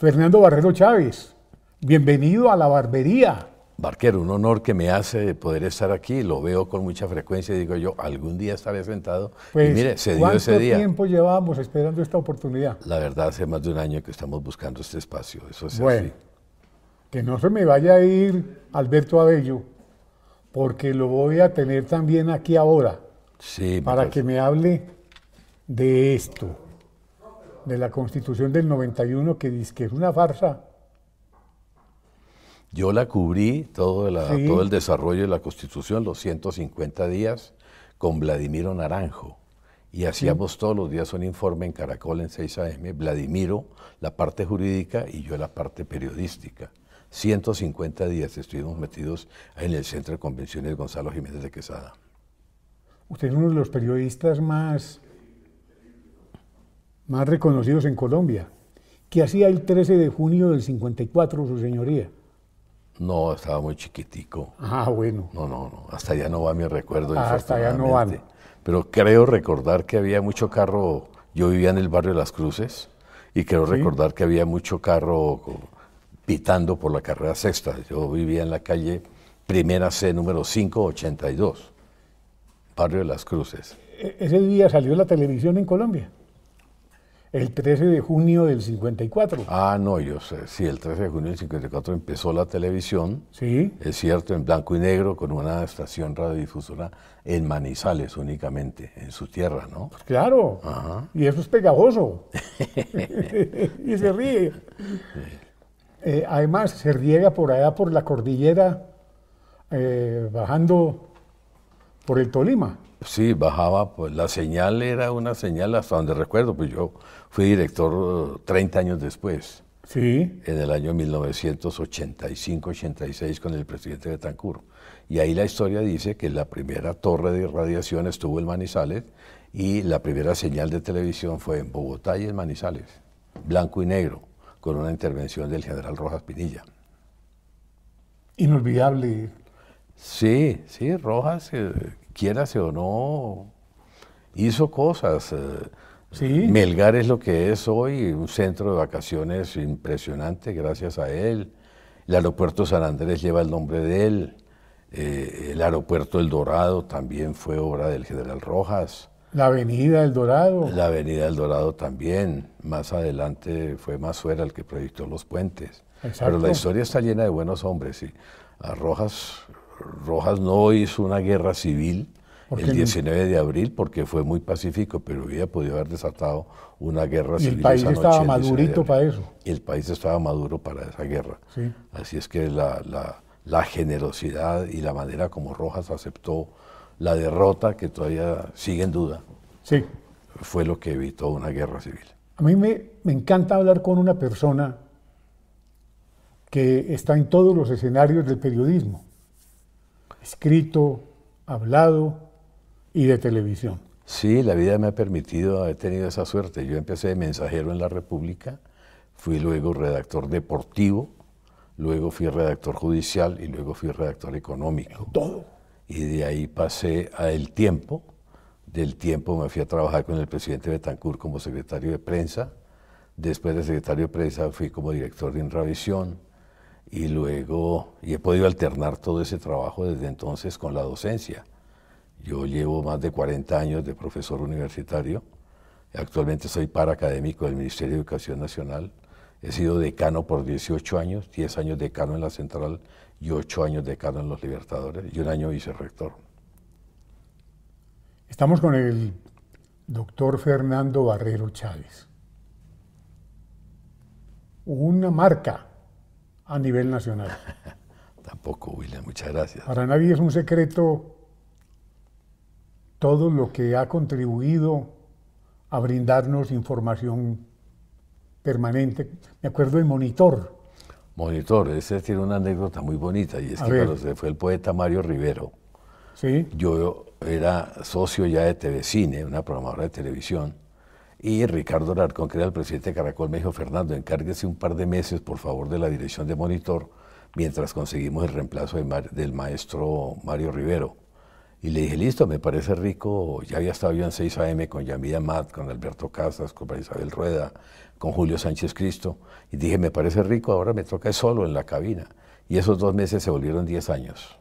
Fernando Barrero Chávez, bienvenido a la barbería. Barquero, un honor que me hace poder estar aquí, lo veo con mucha frecuencia y digo yo, algún día estaré sentado. Pues, mire, ¿Cuánto tiempo llevamos esperando esta oportunidad? La verdad, hace más de un año que estamos buscando este espacio, eso es así. Que no se me vaya a ir Alberto Abello, porque lo voy a tener también aquí ahora. Sí, para que me hable de esto de la Constitución del 91 que dice que es una farsa. Yo la cubrí todo, todo el desarrollo de la Constitución, los 150 días, con Vladimiro Naranjo. Y hacíamos todos los días un informe en Caracol en 6 AM, Vladimiro, la parte jurídica y yo la parte periodística. 150 días estuvimos metidos en el Centro de Convenciones Gonzalo Jiménez de Quesada. Usted es uno de los periodistas más más reconocidos en Colombia. ¿Qué hacía el 13 de junio del 54, su señoría? No, estaba muy chiquitico. Ah, bueno. No, no, no. Hasta allá no va mi recuerdo. Ah, hasta allá no va. Pero creo recordar que había mucho carro. Yo vivía en el barrio de Las Cruces y creo recordar que había mucho carro pitando por la carrera sexta. Yo vivía en la calle Primera C, número 582, barrio de Las Cruces. E, ¿Ese día salió la televisión en Colombia? el 13 de junio del 54. Ah, no, yo sé, sí, el 13 de junio del 54 empezó la televisión, sí. es cierto, en blanco y negro, con una estación radiodifusora en Manizales únicamente, en su tierra, ¿no? Pues claro, y eso es pegajoso, y se ríe. Eh, además, se riega por allá, por la cordillera, eh, bajando por el Tolima. Sí, bajaba, pues la señal era una señal hasta donde recuerdo, pues yo fui director 30 eh, años después. Sí. En el año 1985-86 con el presidente de Tancur. Y ahí la historia dice que la primera torre de irradiación estuvo en Manizales y la primera señal de televisión fue en Bogotá y en Manizales, blanco y negro, con una intervención del general Rojas Pinilla. Inolvidable. Sí, sí, Rojas, eh, se o no, hizo cosas. Eh, Melgar es lo que es hoy, un centro de vacaciones impresionante gracias a él. El aeropuerto San Andrés lleva el nombre de él. Eh, el aeropuerto El Dorado también fue obra del general Rojas. La avenida El Dorado. La avenida El Dorado también. Más adelante fue fuera el que proyectó los puentes. Pero la historia está llena de buenos hombres. Y a Rojas Rojas no hizo una guerra civil el 19 de abril porque fue muy pacífico, pero hubiera podido haber desatado una guerra civil. El país estaba madurito para eso. El país estaba maduro para esa guerra. Sí. Así es que la, generosidad y la manera como Rojas aceptó la derrota, que todavía sigue en duda, sí. fue lo que evitó una guerra civil. A mí me, me encanta hablar con una persona que está en todos los escenarios del periodismo escrito, hablado y de televisión. Sí, la vida me ha permitido haber tenido esa suerte. Yo empecé de mensajero en la República, fui luego redactor deportivo, luego fui redactor judicial y luego fui redactor económico. Todo. Y de ahí pasé a El Tiempo. Del Tiempo me fui a trabajar con el presidente Betancourt como secretario de prensa. Después de secretario de prensa fui como director de Inravisión y luego y he podido alternar todo ese trabajo desde entonces con la docencia. Yo llevo más de 40 años de profesor universitario, actualmente soy paracadémico del Ministerio de Educación Nacional, he sido decano por 18 años, 10 años decano en la Central y 8 años decano en los Libertadores y un año vicerrector. Estamos con el doctor Fernando Barrero Chávez. Una marca a nivel nacional. Tampoco, William, muchas gracias. Para nadie es un secreto todo lo que ha contribuido a brindarnos información permanente. Me acuerdo de Monitor. Monitor, ese tiene una anécdota muy bonita y es se fue el poeta Mario Rivero, ¿Sí? yo era socio ya de TV Cine, una programadora de televisión, y Ricardo Larcón, que era el presidente de Caracol, me dijo, Fernando, encárguese un par de meses, por favor, de la dirección de monitor, mientras conseguimos el reemplazo del maestro Mario Rivero. Y le dije, listo, me parece rico. Ya había estado yo en 6 AM con Yamida Matt, con Alberto Casas, con Isabel Rueda, con Julio Sánchez Cristo. Y dije, me parece rico, ahora me toca solo en la cabina. Y esos dos meses se volvieron 10 años.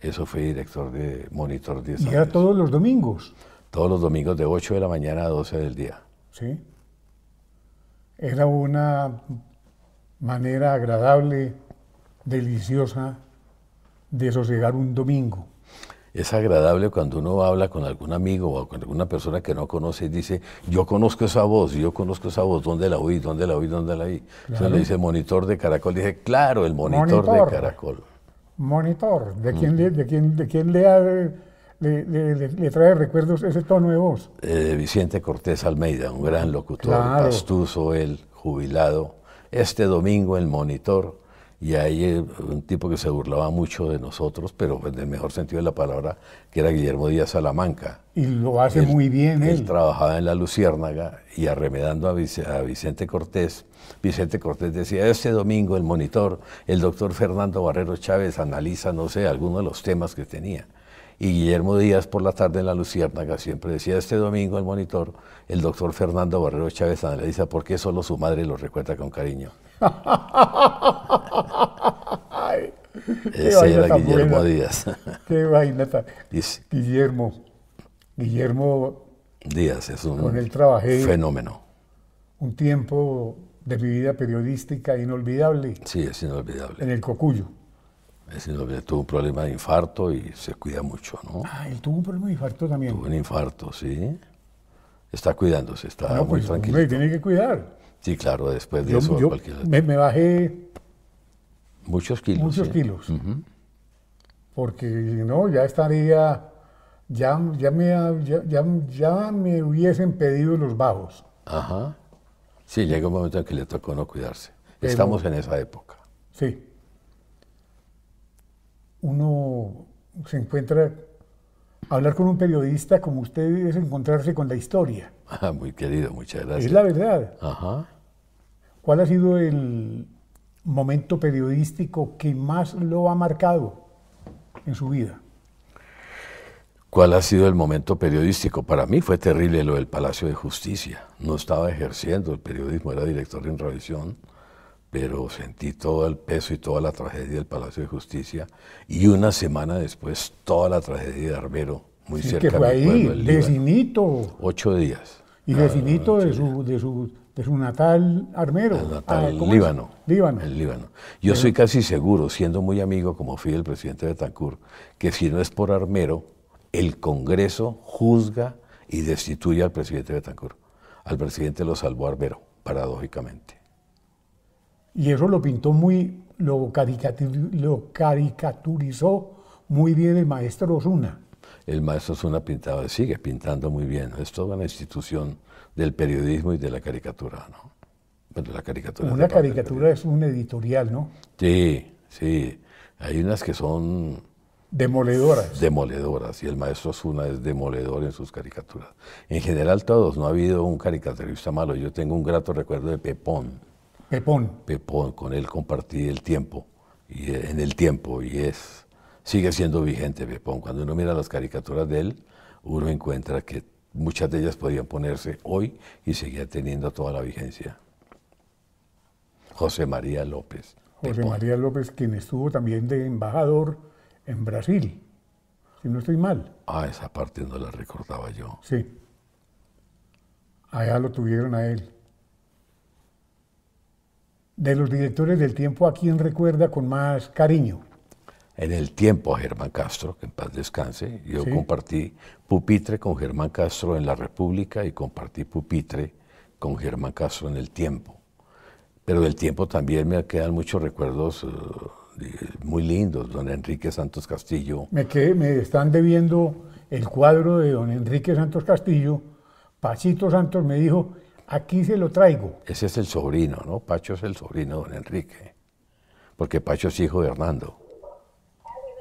Eso fue director de Monitor 10 años. ¿Y era todos los domingos? Todos los domingos de 8 de la mañana a 12 del día. ¿sí? Era una manera agradable, deliciosa de sosegar un domingo. Es agradable cuando uno habla con algún amigo o con alguna persona que no conoce y dice, yo conozco esa voz, yo conozco esa voz, ¿dónde la oí? ¿Dónde la oí? ¿Dónde la oí? Entonces le dice monitor de caracol, dije, claro, el monitor, de caracol. Monitor, ¿de quién, de, quién, de quién le ha le, trae recuerdos ese tono de voz. Eh, Vicente Cortés Almeida, un gran locutor, pastuso él, jubilado. Este domingo el monitor, y ahí eh, un tipo que se burlaba mucho de nosotros, pero en el mejor sentido de la palabra, que era Guillermo Díaz Salamanca. Y lo hace muy bien él. Él trabajaba en la Luciérnaga y arremedando a, a, Vicente Cortés. Vicente Cortés decía, este domingo el monitor, el doctor Fernando Barrero Chávez analiza, no sé, algunos de los temas que tenía. Y Guillermo Díaz por la tarde en la Luciérnaga siempre decía este domingo el monitor, el doctor Fernando Barrero Chávez analiza por qué solo su madre lo recuerda con cariño. Ay, Ese era Guillermo Díaz. Qué vaina Guillermo, Guillermo Díaz es un fenómeno. Un tiempo de mi vida periodística inolvidable. Sí, es inolvidable. En el Cocuyo tuvo un problema de infarto y se cuida mucho, ¿no? Ah, él tuvo un problema de infarto también. Tuvo un infarto, sí. Está cuidándose, está muy pues, tranquilo. tiene que cuidar. Sí, claro, después de eso. Yo cualquier... me, bajé. Muchos kilos. Muchos kilos. Porque no, ya estaría. Ya, ya, me, ya, me hubiesen pedido los bajos. Ajá. Sí, llega un momento en que le tocó no cuidarse. Estamos en esa época. Sí uno se encuentra, hablar con un periodista como usted es encontrarse con la historia. Ah, muy querido, muchas gracias. Es la verdad. Ajá. ¿Cuál ha sido el momento periodístico que más lo ha marcado en su vida? ¿Cuál ha sido el momento periodístico? Para mí fue terrible lo del Palacio de Justicia. No estaba ejerciendo el periodismo, era director de Inravisión pero sentí todo el peso y toda la tragedia del Palacio de Justicia y una semana después toda la tragedia de Armero, muy sí, cerca que fue ahí, decimito. Ocho días. Y vecinito ah, de su, de, su, de su natal Armero. El natal, ah, Líbano. Líbano. Yo soy casi seguro, siendo muy amigo como fui el presidente de Tancur, que si no es por Armero, el Congreso juzga y destituye al presidente de Tancur. Al presidente lo salvó Armero, paradójicamente. Y eso lo pintó muy, lo, caricaturizó muy bien el maestro Osuna. El maestro Osuna pintaba, sigue pintando muy bien. Es toda una institución del periodismo y de la caricatura, ¿no? la caricatura una caricatura es un editorial, ¿no? Sí, sí. Hay unas que son... Demoledoras. Demoledoras. Y el maestro Osuna es demoledor en sus caricaturas. En general todos. No ha habido un caricaturista malo. Yo tengo un grato recuerdo de Pepón Pepón. Pepón, con él compartí el tiempo, y eh, en el tiempo, y es, sigue siendo vigente Pepón. Cuando uno mira las caricaturas de él, uno encuentra que muchas de ellas podían ponerse hoy y seguía teniendo toda la vigencia. José María López. José María López, quien estuvo también de embajador en Brasil, si no estoy mal. Ah, esa parte no la recordaba yo. Sí. Allá lo tuvieron a él de los directores del tiempo, ¿a quién recuerda con más cariño? En el tiempo a Germán Castro, que en paz descanse, yo compartí pupitre con Germán Castro en la República y compartí pupitre con Germán Castro en el tiempo. Pero del tiempo también me quedan muchos recuerdos eh, muy lindos, don Enrique Santos Castillo. Me, me están debiendo el cuadro de don Enrique Santos Castillo. Pachito Santos me dijo, Aquí se lo traigo. Ese es el sobrino, ¿no? Pacho es el sobrino de don Enrique, porque Pacho es hijo de Hernando.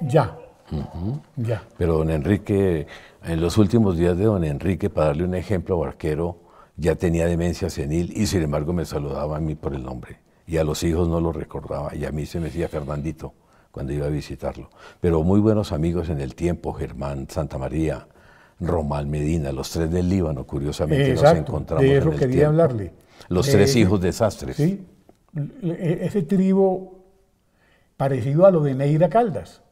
Ya. Ya. Pero don Enrique, en los últimos días de don Enrique, para darle un ejemplo barquero, ya tenía demencia senil y sin embargo me saludaba a mí por el nombre. Y a los hijos no lo recordaba y a mí se me decía Fernandito cuando iba a visitarlo. Pero muy buenos amigos en el tiempo, Germán Santa María, Román Medina, los tres del Líbano, curiosamente nos encontramos. De eso quería hablarle. Los tres hijos de Sastres. Sí, e, ese tribo parecido a lo de Neira Caldas.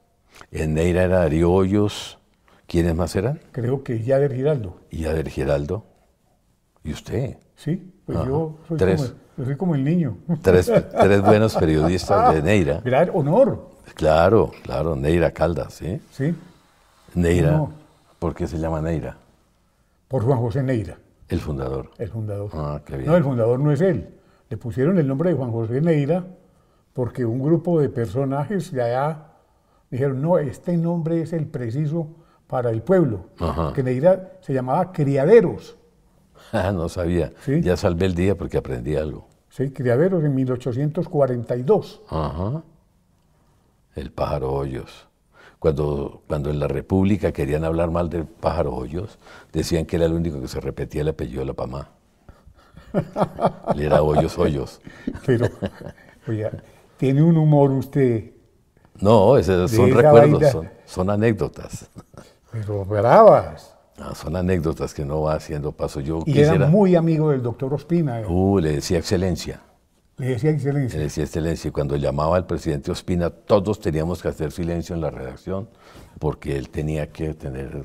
En Neira era Ariollos. ¿Quiénes más eran? Creo que Yader Giraldo. ¿Y Yader Giraldo? ¿Y usted? Sí, pues yo soy, como, el niño. Tres, buenos periodistas de Neira. Gran honor. Claro, claro, Neira Caldas, ¿sí? Sí. Neira. ¿Por qué se llama Neira? Por Juan José Neira. El fundador. El fundador. Ah, qué bien. No, el fundador no es él. Le pusieron el nombre de Juan José Neira porque un grupo de personajes ya allá dijeron, no, este nombre es el preciso para el pueblo. Que Neira se llamaba Criaderos. Ah, no sabía. Ya salvé el día porque aprendí algo. Sí, Criaderos en 1842. Ajá. El pájaro Hoyos. Cuando, cuando en la República querían hablar mal del Pájaro Hoyos, decían que era el único que se repetía el apellido de la mamá. Le era Hoyos Hoyos. Pero, oiga, tiene un humor usted. No, esos son recuerdos, son, anécdotas. Pero bravas. Ah, son anécdotas que no va haciendo paso. Yo y era muy amigo del doctor Ospina. ¿eh? Uh, le decía excelencia. Le decía excelencia. Le decía excelencia. cuando llamaba al presidente Ospina, todos teníamos que hacer silencio en la redacción porque él tenía que tener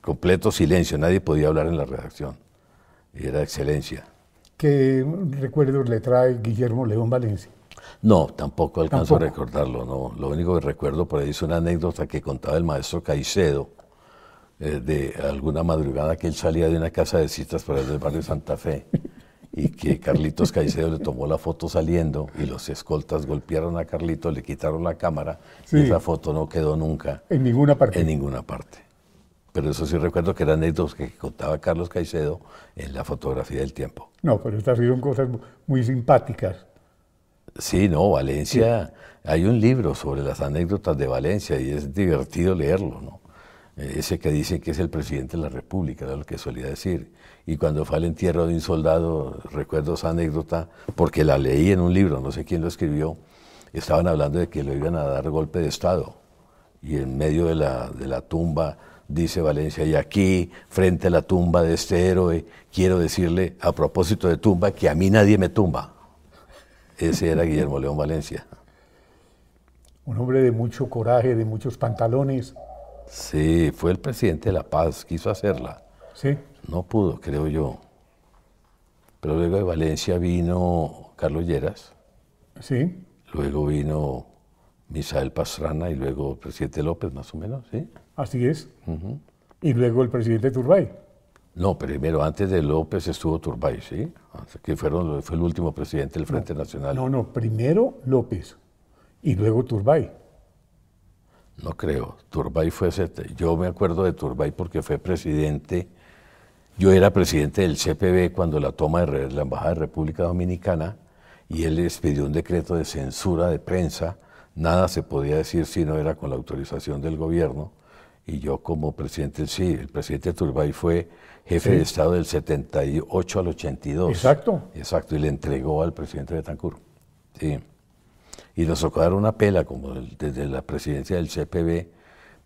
completo silencio. Nadie podía hablar en la redacción. Y era excelencia. ¿Qué recuerdos le trae Guillermo León Valencia? No, tampoco alcanzo a recordarlo. No. Lo único que recuerdo por ahí es una anécdota que contaba el maestro Caicedo eh, de alguna madrugada que él salía de una casa de citas por el barrio Santa Fe. y que Carlitos Caicedo le tomó la foto saliendo y los escoltas golpearon a Carlitos, le quitaron la cámara y esa foto no quedó nunca. En ninguna parte. En ninguna parte. Pero eso sí recuerdo que eran anécdotas que contaba Carlos Caicedo en la fotografía del tiempo. No, pero estas son cosas muy simpáticas. Sí, no, Valencia. Hay un libro sobre las anécdotas de Valencia y es divertido leerlo, ¿no? ese que dice que es el presidente de la República, era lo que solía decir. Y cuando fue al entierro de un soldado, recuerdo esa anécdota, porque la leí en un libro, no sé quién lo escribió, estaban hablando de que le iban a dar golpe de Estado. Y en medio de la, de la tumba dice Valencia, y aquí, frente a la tumba de este héroe, quiero decirle, a propósito de tumba, que a mí nadie me tumba. Ese era Guillermo León Valencia. Un hombre de mucho coraje, de muchos pantalones, Sí, fue el presidente de La Paz, quiso hacerla. Sí. No pudo, creo yo. Pero luego de Valencia vino Carlos Lleras. Sí. Luego vino Misael Pastrana y luego el presidente López, más o menos, ¿sí? Así es. Y luego el presidente Turbay. No, primero, antes de López estuvo Turbay, ¿sí? Que fue el último presidente del Frente Nacional. No, no, primero López y luego Turbay. No creo. Turbay fue. Yo me acuerdo de Turbay porque fue presidente. Yo era presidente del CPB cuando la toma de la Embajada de República Dominicana y él les pidió un decreto de censura de prensa. Nada se podía decir si no era con la autorización del gobierno. Y yo como presidente, sí, el presidente Turbay fue jefe de Estado del 78 al 82. Exacto. Exacto, y le entregó al presidente Betancourt. Sí y nos tocó dar una pela como desde la presidencia del CPB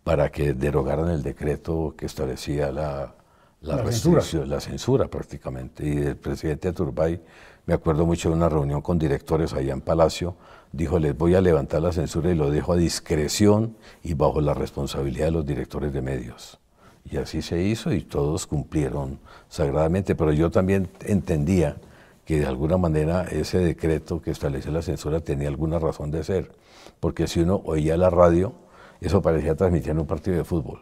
para que derogaran el decreto que establecía la, la, censura. la prácticamente. Y el presidente Turbay, me acuerdo mucho de una reunión con directores allá en Palacio, dijo, les voy a levantar la censura y lo dejo a discreción y bajo la responsabilidad de los directores de medios. Y así se hizo y todos cumplieron sagradamente, pero yo también entendía que de alguna manera ese decreto que estableció la censura tenía alguna razón de ser, porque si uno oía la radio, eso parecía transmitir un partido de fútbol.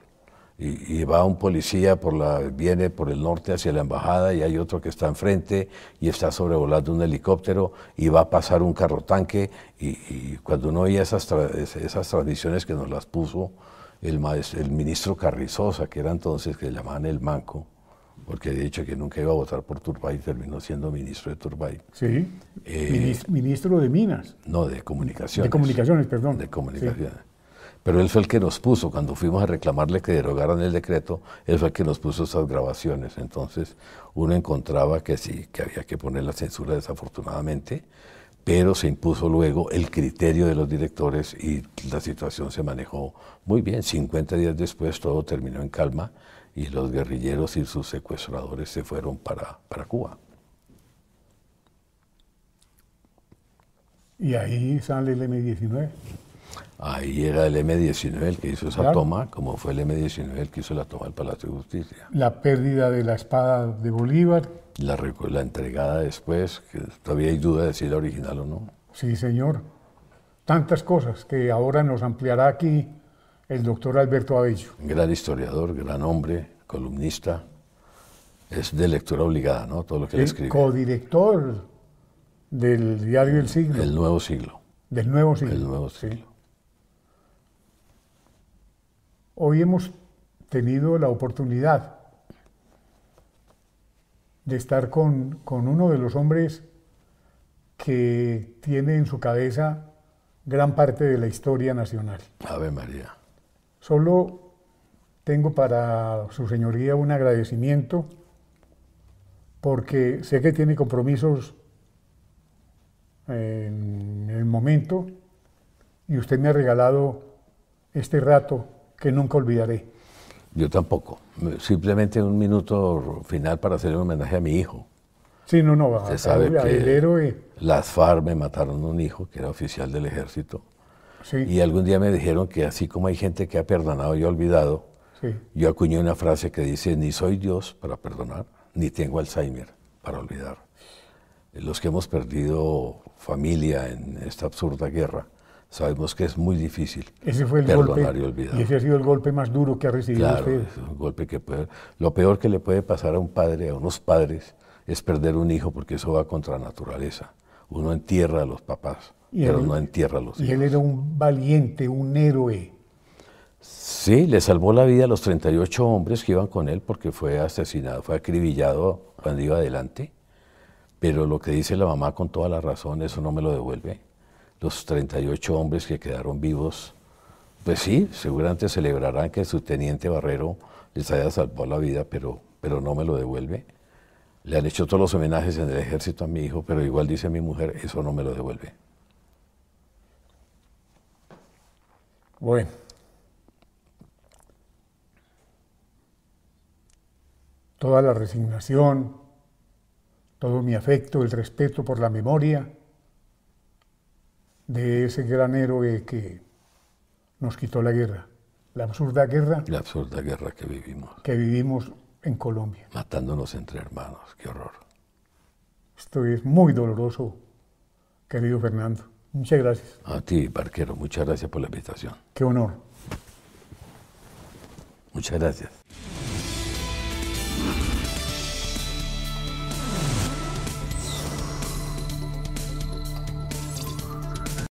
Y, va un policía, por la, viene por el norte hacia la embajada y hay otro que está enfrente y está sobrevolando un helicóptero y va a pasar un carro tanque. Y, cuando uno oía esas, esas transmisiones que nos las puso el, el ministro Carrizosa, que era entonces, que le llamaban el Manco, porque he dicho que nunca iba a votar por Turbay, terminó siendo ministro de Turbay. Sí. Eh, ministro de Minas. No, de comunicaciones. De comunicaciones, perdón. De comunicaciones. Pero él fue el que nos puso, cuando fuimos a reclamarle que derogaran el decreto, él fue el que nos puso esas grabaciones. Entonces uno encontraba que sí, que había que poner la censura desafortunadamente, pero se impuso luego el criterio de los directores y la situación se manejó muy bien. 50 días después todo terminó en calma y los guerrilleros y sus secuestradores se fueron para, para Cuba. Y ahí sale el M-19. Ahí era el M-19 el que hizo esa toma, como fue el M-19 el que hizo la toma del Palacio de Justicia. La pérdida de la espada de Bolívar. La, la entregada después, que todavía hay duda de si era original o no. Sí, señor. Tantas cosas que ahora nos ampliará aquí el doctor Alberto Abello. Gran historiador, gran hombre, columnista. Es de lectura obligada, ¿no? Todo lo que él escribe. Codirector del diario El Siglo. El Nuevo Siglo. Del Nuevo Siglo. El Nuevo Siglo. Hoy hemos tenido la oportunidad de estar con, con uno de los hombres que tiene en su cabeza gran parte de la historia nacional. Ave María. Solo tengo para su señoría un agradecimiento porque sé que tiene compromisos en el momento y usted me ha regalado este rato que nunca olvidaré. Yo tampoco. Simplemente un minuto final para hacer un homenaje a mi hijo. Sí, no, no. Usted a, sabe que las FARC me mataron un hijo que era oficial del ejército y algún día me dijeron que así como hay gente que ha perdonado y ha olvidado, yo acuñé una frase que dice, ni soy Dios para perdonar, ni tengo Alzheimer para olvidar. Los que hemos perdido familia en esta absurda guerra, sabemos que es muy difícil perdonar y olvidar. ese ha sido el golpe más duro que ha recibido claro, golpe que lo peor que le puede pasar a un padre, a unos padres, es perder un hijo porque eso va contra la naturaleza. Uno entierra a los papás pero no entierra los hijos. Y él era un valiente, un héroe. Sí, le salvó la vida a los 38 hombres que iban con él porque fue asesinado, fue acribillado cuando iba adelante. Pero lo que dice la mamá con toda la razón, eso no me lo devuelve. Los 38 hombres que quedaron vivos, pues sí, seguramente celebrarán que su teniente Barrero les haya salvado la vida, pero, pero no me lo devuelve. Le han hecho todos los homenajes en el ejército a mi hijo, pero igual dice mi mujer, eso no me lo devuelve. Bueno. Toda la resignación, todo mi afecto, el respeto por la memoria de ese gran héroe que nos quitó la guerra, la absurda guerra. La absurda guerra que vivimos. Que vivimos en Colombia. Matándonos entre hermanos, qué horror. Esto es muy doloroso, querido Fernando. Muchas gracias. A ti, Barquero, muchas gracias por la invitación. Qué honor. Muchas gracias.